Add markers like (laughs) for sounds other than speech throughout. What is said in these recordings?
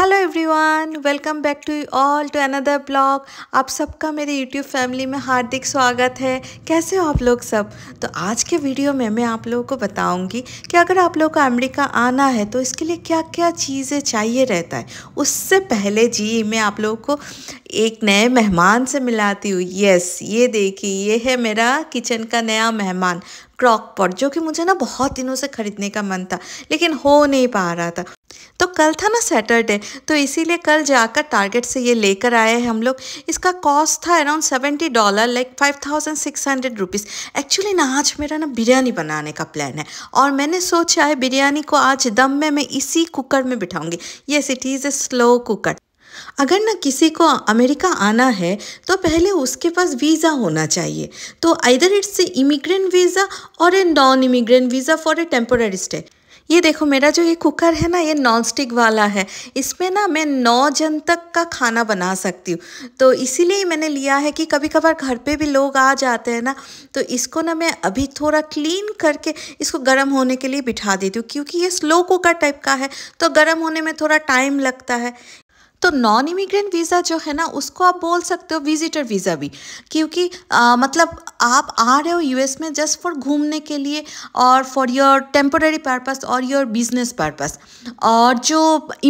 Hello everyone welcome back to all to another blog आप सबका मेरे यूट्यूब फैमिली में हार्दिक स्वागत है कैसे हो आप लोग सब तो आज के वीडियो में मैं आप लोगों को बताऊंगी कि अगर आप लोगों को अमेरिका आना है तो इसके लिए क्या क्या चीज़ें चाहिए रहता है उससे पहले जी मैं आप लोगों को एक नए मेहमान से मिलाती हूँ यस ये देखिए ये है मेरा किचन का नया मेहमान क्रॉक पॉट जो कि मुझे ना बहुत दिनों से ख़रीदने का मन था लेकिन हो नहीं पा रहा था तो कल था ना सैटरडे तो इसीलिए कल जाकर टारगेट से ये लेकर आए हैं हम लोग इसका कॉस्ट था around seventy dollar like five thousand six hundred rupees actually ना आज मेरा ना बिरयानी बनाने का प्लान है और मैंने सोचा है बिरयानी को आज दम में मैं इसी कुकर में बिठाऊंगी yes it is a slow cooker अगर ना किसी को अमेरिका आना है तो पहले उसके पास वीज़ा होना चाहिए तो either it's a immigrant visa और a non immigrant visa for a temporary stay ये देखो मेरा जो ये कुकर है ना ये नॉन स्टिक वाला है इसमें ना मैं नौ जन तक का खाना बना सकती हूँ तो इसीलिए मैंने लिया है कि कभी कभार घर पे भी लोग आ जाते हैं ना तो इसको ना मैं अभी थोड़ा क्लीन करके इसको गर्म होने के लिए बिठा देती हूँ क्योंकि ये स्लो कुकर टाइप का है तो गर्म होने में थोड़ा टाइम लगता है तो नॉन इमिग्रेंट वीज़ा जो है ना उसको आप बोल सकते हो विजिटर वीज़ा भी क्योंकि आ, मतलब आप आ रहे हो यूएस में जस्ट फॉर घूमने के लिए और फॉर योर टेम्पोरेरी पर्पस और योर बिजनेस पर्पस और जो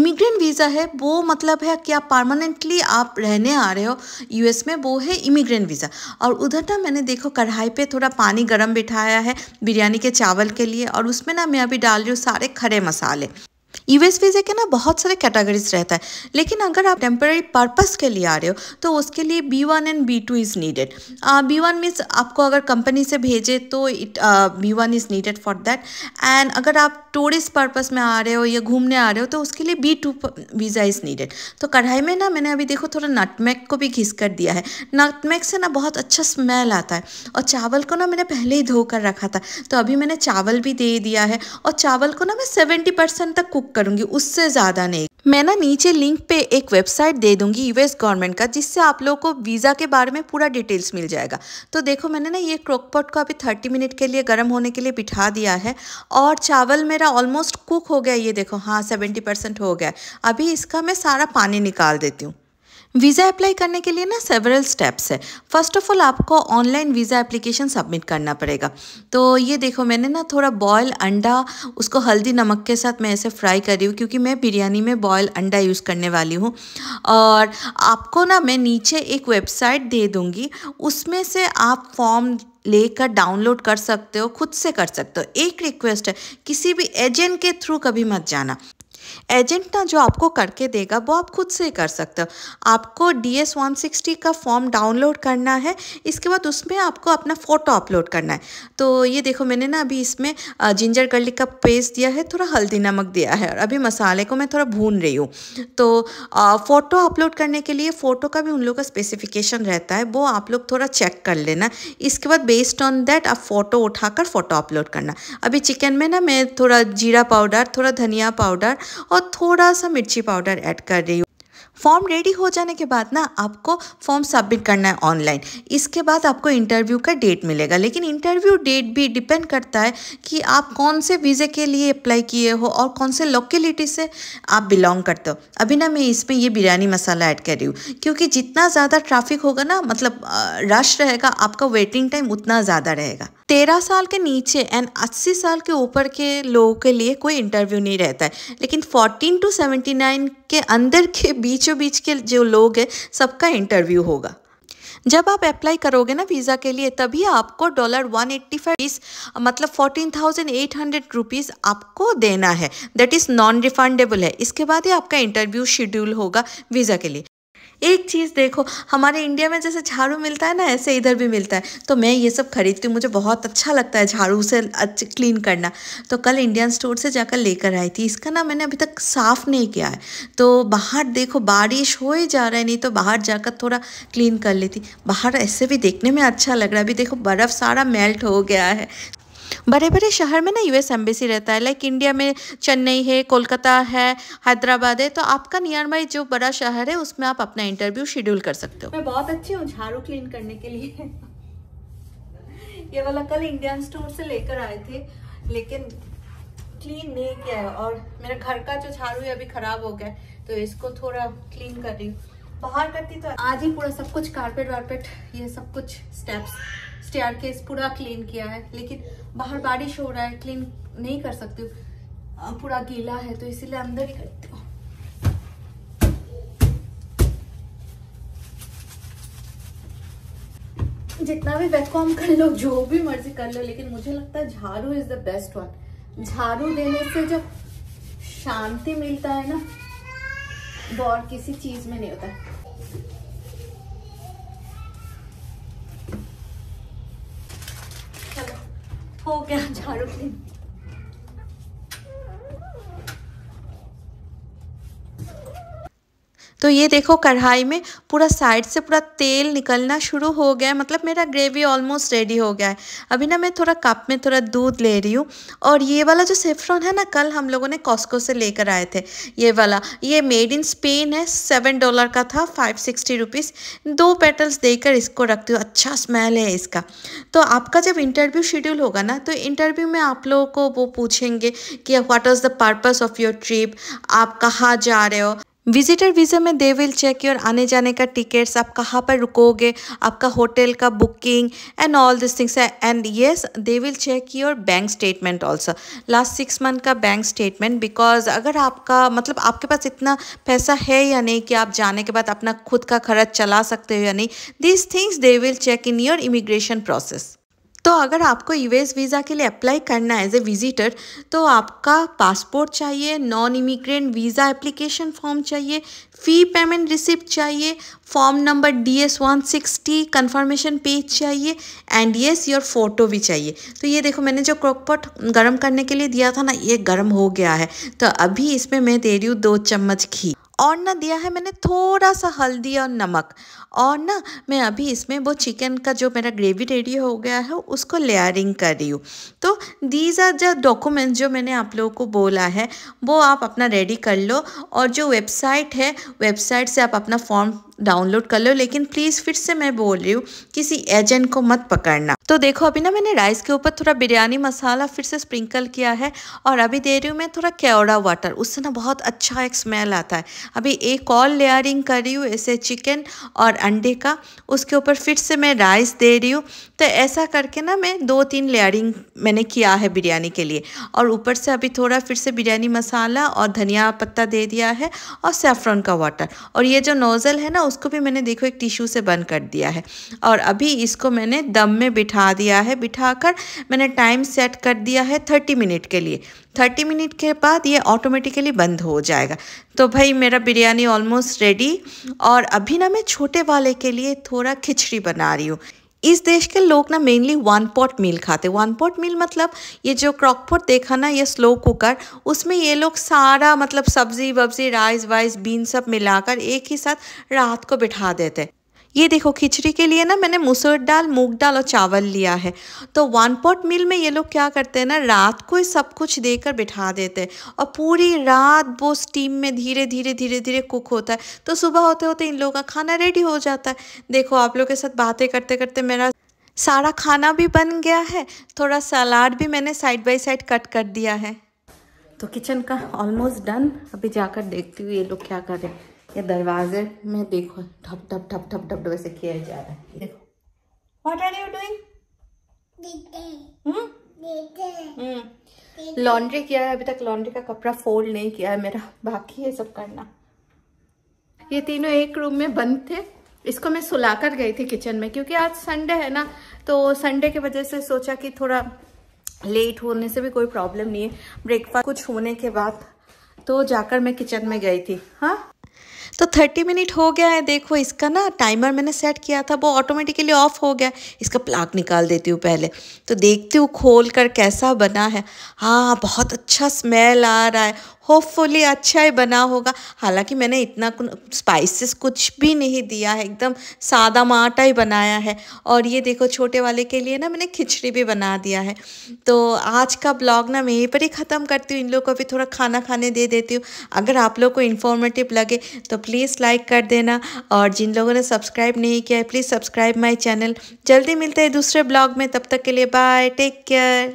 इमिग्रेंट वीज़ा है वो मतलब है कि आप परमानेंटली आप रहने आ रहे हो यूएस में वो है इमिग्रेंट वीज़ा और उधर ना मैंने देखो कढ़ाई पे थोड़ा पानी गर्म बिठाया है बिरयानी के चावल के लिए और उसमें ना मैं अभी डाल रही हूँ सारे खड़े मसाले यूएस वीज़े के ना बहुत सारे कैटेगरीज रहता है लेकिन अगर आप टेम्प्रेरी पर्पज़ के लिए आ रहे हो तो उसके लिए B one and B two is needed B one means आपको अगर कंपनी से भेजे तो it B one is needed for that and अगर आप टूरिस्ट पर्पज़ में आ रहे हो या घूमने आ रहे हो तो उसके लिए B two visa is needed तो कढ़ाई में ना मैंने अभी देखो थोड़ा नटमैक को भी घिस कर दिया है नटमैक से ना बहुत अच्छा स्मेल आता है और चावल को ना मैंने पहले ही धो कर रखा था तो अभी मैंने चावल भी दे दिया है और चावल को ना मैं सेवेंटी परसेंट तक कुक करूँगी उससे ज़्यादा नहीं मैं ना नीचे लिंक पे एक वेबसाइट दे दूंगी यूएस गवर्नमेंट का जिससे आप लोगों को वीज़ा के बारे में पूरा डिटेल्स मिल जाएगा तो देखो मैंने ना ये क्रोकपॉट को अभी थर्टी मिनट के लिए गर्म होने के लिए बिठा दिया है और चावल मेरा ऑलमोस्ट कुक हो गया ये देखो हाँ सेवेंटी परसेंट हो गया अभी इसका मैं सारा पानी निकाल देती हूँ वीज़ा अप्लाई करने के लिए ना सेवरल स्टेप्स है फर्स्ट ऑफ ऑल आपको ऑनलाइन वीज़ा एप्लीकेशन सबमिट करना पड़ेगा तो ये देखो मैंने ना थोड़ा बॉयल अंडा उसको हल्दी नमक के साथ मैं ऐसे फ्राई कर रही हूँ क्योंकि मैं बिरयानी में बॉयल अंडा यूज़ करने वाली हूँ और आपको ना मैं नीचे एक वेबसाइट दे दूँगी उसमें से आप फॉर्म लेकर डाउनलोड कर सकते हो खुद से कर सकते हो एक रिक्वेस्ट है किसी भी एजेंट के थ्रू कभी मत जाना एजेंट ना जो आपको करके देगा वो आप खुद से कर सकते हो आपको डी एस वन सिक्सटी का फॉर्म डाउनलोड करना है इसके बाद उसमें आपको अपना फ़ोटो अपलोड करना है तो ये देखो मैंने ना अभी इसमें जिंजर गार्लिक का पेस्ट दिया है थोड़ा हल्दी नमक दिया है और अभी मसाले को मैं थोड़ा भून रही हूँ तो फ़ोटो अपलोड करने के लिए फ़ोटो का भी उन लोगों का स्पेसिफिकेशन रहता है वो आप लोग थोड़ा चेक कर लेना इसके बाद बेस्ड ऑन दैट आप फ़ोटो उठाकर फ़ोटो अपलोड करना अभी चिकन में ना मैं थोड़ा जीरा पाउडर थोड़ा धनिया पाउडर और थोड़ा सा मिर्ची पाउडर ऐड कर रही हूँ फॉर्म रेडी हो जाने के बाद ना आपको फॉर्म सबमिट करना है ऑनलाइन इसके बाद आपको इंटरव्यू का डेट मिलेगा लेकिन इंटरव्यू डेट भी डिपेंड करता है कि आप कौन से वीज़े के लिए अप्लाई किए हो और कौन से लोकेलिटी से आप बिलोंग करते हो अभी ना मैं इसमें ये बिरयानी मसाला ऐड कर रही हूँ क्योंकि जितना ज़्यादा ट्रैफिक होगा ना मतलब रश रहेगा आपका वेटिंग टाइम उतना ज़्यादा रहेगा तेरह साल के नीचे एंड अस्सी साल के ऊपर के लोगों के लिए कोई इंटरव्यू नहीं रहता है लेकिन फोर्टीन टू सेवेंटी नाइन के अंदर के (laughs) बीचों बीच के जो लोग हैं सबका इंटरव्यू होगा जब आप अप्लाई करोगे ना वीज़ा के लिए तभी आपको डॉलर वन एट्टी फाइव मतलब fourteen thousand eight hundred rupees आपको देना है दैट इज़ नॉन रिफंडेबल है इसके बाद ही आपका इंटरव्यू शेड्यूल होगा वीज़ा के लिए एक चीज़ देखो हमारे इंडिया में जैसे झाड़ू मिलता है ना ऐसे इधर भी मिलता है तो मैं ये सब खरीदती हूँ मुझे बहुत अच्छा लगता है झाड़ू से अच्छे क्लीन करना तो कल इंडियन स्टोर से जाकर लेकर आई थी इसका ना मैंने अभी तक साफ़ नहीं किया है तो बाहर देखो बारिश हो ही जा रहा है नहीं तो बाहर जाकर थोड़ा क्लीन कर लेती बाहर ऐसे भी देखने में अच्छा लग रहा है अभी देखो बर्फ़ सारा मेल्ट हो गया है बड़े बड़े शहर में ना यूएस एम्बेसी रहता है लाइक इंडिया में चेन्नई है कोलकाता है हैदराबाद है तो आपका नियर बाई जो बड़ा शहर है उसमें आप अपना इंटरव्यू शेड्यूल कर सकते हो मैं बहुत अच्छी हूँ झाड़ू क्लीन करने के लिए ये वाला कल इंडियन स्टोर से लेकर आए थे लेकिन क्लीन नहीं किया है और मेरे घर का जो झाड़ू है अभी खराब हो गया तो इसको थोड़ा क्लीन कर रही हूँ बाहर करती तो आज ही पूरा सब कुछ कारपेट वारपेट ये सब कुछ स्टेप्स स्टेयर केस पूरा क्लीन किया है लेकिन बाहर बारिश हो रहा है क्लीन नहीं कर सकती हूँ पूरा गीला है तो इसीलिए अंदर ही करती हूँ जितना भी वैक्यूम कर लो जो भी मर्जी कर लो लेकिन मुझे लगता है झाड़ू इज द बेस्ट वन झाड़ू देने से जो शांति मिलता है ना वो और किसी चीज में नहीं होता है 포기하지 않을게. तो ये देखो कढ़ाई में पूरा साइड से पूरा तेल निकलना शुरू हो गया है मतलब मेरा ग्रेवी ऑलमोस्ट रेडी हो गया है अभी ना मैं थोड़ा कप में थोड़ा दूध ले रही हूँ और ये वाला जो सेफ्रॉन है ना कल हम लोगों ने कॉस्को से लेकर आए थे ये वाला ये मेड इन स्पेन है सेवन डॉलर का था फाइव सिक्सटी रुपीज़ दो पेटल्स देकर इसको रखती हूँ अच्छा स्मेल है इसका तो आपका जब इंटरव्यू शेड्यूल होगा ना तो इंटरव्यू में आप लोगों को वो पूछेंगे कि what is the purpose of your trip आप कहाँ जा रहे हो विजिटर वीज़ा में दे विल चेक योर आने जाने का टिकट्स आप कहाँ पर रुकोगे आपका होटल का booking and all this things and yes they will check your bank statement also last six month का बैंक स्टेटमेंट बिकॉज अगर आपका मतलब आपके पास इतना पैसा है या नहीं कि आप जाने के बाद अपना खुद का खर्च चला सकते हो या नहीं this things they will check in your immigration process तो अगर आपको यूएस वीज़ा के लिए अप्लाई करना है एज ए विजिटर तो आपका पासपोर्ट चाहिए non immigrant visa application form चाहिए फ़ी पेमेंट रिसिप्ट चाहिए form number D S one sixty confirmation page चाहिए एंड येस योर फोटो भी चाहिए तो ये देखो मैंने जो क्रॉकपॉट गर्म करने के लिए दिया था ना ये गर्म हो गया है तो अभी इसमें मैं दे रही हूँ दो चम्मच घी और ना दिया है मैंने थोड़ा सा हल्दी और नमक और ना मैं अभी इसमें वो चिकन का जो मेरा ग्रेवी रेडी हो गया है उसको लेयरिंग कर रही हूँ तो दीज आर जो डॉक्यूमेंट्स जो मैंने आप लोगों को बोला है वो आप अपना रेडी कर लो और जो वेबसाइट है वेबसाइट से आप अपना फॉर्म डाउनलोड कर लो लेकिन प्लीज़ फिर से मैं बोल रही हूँ किसी एजेंट को मत पकड़ना तो देखो अभी ना मैंने राइस के ऊपर थोड़ा बिरयानी मसाला फिर से स्प्रिंकल किया है और अभी दे रही हूँ मैं थोड़ा केवड़ा वाटर उससे ना बहुत अच्छा एक स्मेल आता है अभी एक और लेयरिंग कर रही हूँ ऐसे चिकन और अंडे का उसके ऊपर फिर से मैं राइस दे रही हूँ तो ऐसा करके ना मैं दो तीन लेयरिंग मैंने किया है बिरयानी के लिए और ऊपर से अभी थोड़ा फिर से बिरयानी मसाला और धनिया पत्ता दे दिया है और सेफ्रॉन का वाटर और ये जो नोज़ल है ना उसको भी मैंने देखो एक टिश्यू से बंद कर दिया है और अभी इसको मैंने दम में बिठा दिया है बिठा कर मैंने टाइम सेट कर दिया है थर्टी मिनट के लिए थर्टी मिनट के बाद ये ऑटोमेटिकली बंद हो जाएगा तो भाई मेरा बिरयानी ऑलमोस्ट रेडी और अभी ना मैं छोटे वाले के लिए थोड़ा खिचड़ी बना रही हूँ इस देश के लोग ना मेनली वन पॉट मील खाते वन पॉट मील मतलब ये जो पॉट देखा ना ये स्लो कुकर उसमें ये लोग सारा मतलब सब्जी वब्जी राइस वाइस बीन सब मिलाकर एक ही साथ रात को बिठा देते ये देखो खिचड़ी के लिए ना मैंने मुसूर दाल मूंग दाल और चावल लिया है तो वन पॉट मील में ये लोग क्या करते हैं ना रात को ही सब कुछ देकर बिठा देते हैं और पूरी रात वो स्टीम में धीरे धीरे धीरे धीरे कुक होता है तो सुबह होते होते इन लोगों का खाना रेडी हो जाता है देखो आप लोग के साथ बातें करते करते मेरा सारा खाना भी बन गया है थोड़ा सलाद भी मैंने साइड बाई साइड कट कर दिया है तो किचन का ऑलमोस्ट डन अभी जाकर देखती हूँ ये लोग क्या कर रहे हैं ये दरवाजे में देखो ठप ठप ठप ठप ठप ठप ऐसे खेल जा रहा है देखो what are you doing laundry किया है अभी तक लॉन्ड्री का कपड़ा फोल्ड नहीं किया है मेरा बाकी है सब करना ये तीनों एक रूम में बंद थे इसको मैं सुलाकर गई थी किचन में क्योंकि आज संडे है ना तो संडे की वजह से सोचा कि थोड़ा लेट होने से भी कोई प्रॉब्लम नहीं है ब्रेकफास्ट कुछ होने के बाद तो जाकर मैं किचन में गई थी हाँ तो थर्टी मिनट हो गया है देखो इसका ना टाइमर मैंने सेट किया था वो ऑटोमेटिकली ऑफ हो गया इसका प्लाग निकाल देती हूँ पहले तो देखती हूँ खोल कर कैसा बना है हाँ बहुत अच्छा स्मेल आ रहा है होपफुली अच्छा ही बना होगा हालांकि मैंने इतना स्पाइसेस कुछ भी नहीं दिया है एकदम सादा माटा ही बनाया है और ये देखो छोटे वाले के लिए ना मैंने खिचड़ी भी बना दिया है तो आज का ब्लॉग ना मैं यहीं पर ही ख़त्म करती हूँ इन लोग को भी थोड़ा खाना खाने दे देती हूँ अगर आप लोग को इन्फॉर्मेटिव लगे तो प्लीज़ लाइक कर देना और जिन लोगों ने सब्सक्राइब नहीं किया है प्लीज़ सब्सक्राइब माई चैनल जल्दी मिलते हैं दूसरे ब्लॉग में तब तक के लिए बाय टेक केयर